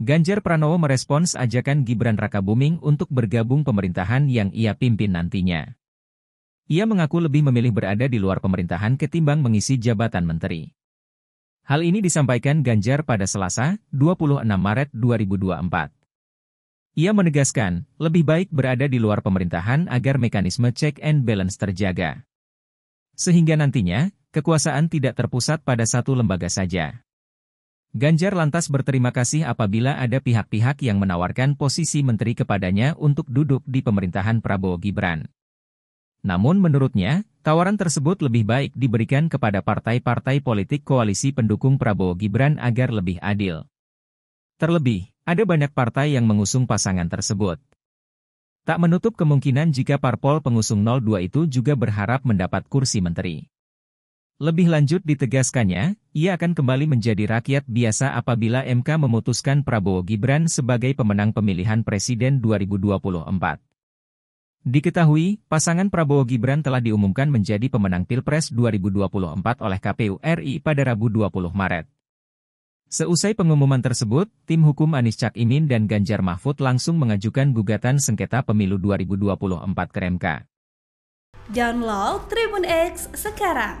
Ganjar Pranowo merespons ajakan Gibran Rakabuming untuk bergabung pemerintahan yang ia pimpin nantinya. Ia mengaku lebih memilih berada di luar pemerintahan ketimbang mengisi jabatan menteri. Hal ini disampaikan Ganjar pada Selasa, 26 Maret 2024. Ia menegaskan, lebih baik berada di luar pemerintahan agar mekanisme check and balance terjaga. Sehingga nantinya, kekuasaan tidak terpusat pada satu lembaga saja. Ganjar lantas berterima kasih apabila ada pihak-pihak yang menawarkan posisi menteri kepadanya untuk duduk di pemerintahan Prabowo Gibran. Namun menurutnya, tawaran tersebut lebih baik diberikan kepada partai-partai politik koalisi pendukung Prabowo Gibran agar lebih adil. Terlebih, ada banyak partai yang mengusung pasangan tersebut. Tak menutup kemungkinan jika parpol pengusung 02 itu juga berharap mendapat kursi menteri. Lebih lanjut ditegaskannya, ia akan kembali menjadi rakyat biasa apabila MK memutuskan Prabowo Gibran sebagai pemenang pemilihan presiden 2024. Diketahui, pasangan Prabowo Gibran telah diumumkan menjadi pemenang Pilpres 2024 oleh KPU RI pada Rabu 20 Maret. Seusai pengumuman tersebut, tim hukum Anies Cak Imin dan Ganjar Mahfud langsung mengajukan gugatan sengketa pemilu 2024 ke MK. Download Tribun X sekarang